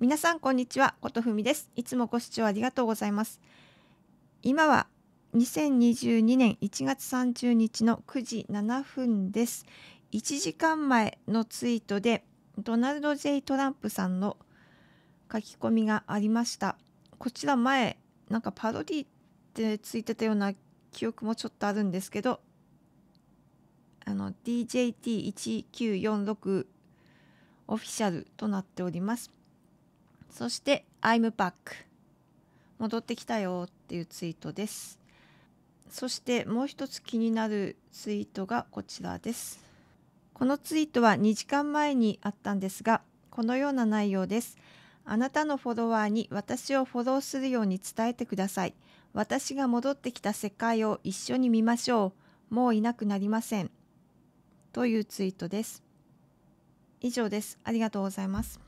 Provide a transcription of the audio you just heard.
皆さんこんにちは、ことふみです。いつもご視聴ありがとうございます。今は2022年1月30日の9時7分です。1時間前のツイートでドナルド・ジェイ・トランプさんの書き込みがありました。こちら前なんかパロディってついてたような記憶もちょっとあるんですけどあの DJT1946 オフィシャルとなっております。そして「I'm back」戻ってきたよっていうツイートですそしてもう一つ気になるツイートがこちらですこのツイートは2時間前にあったんですがこのような内容ですあなたのフォロワーに私をフォローするように伝えてください私が戻ってきた世界を一緒に見ましょうもういなくなりませんというツイートです以上ですありがとうございます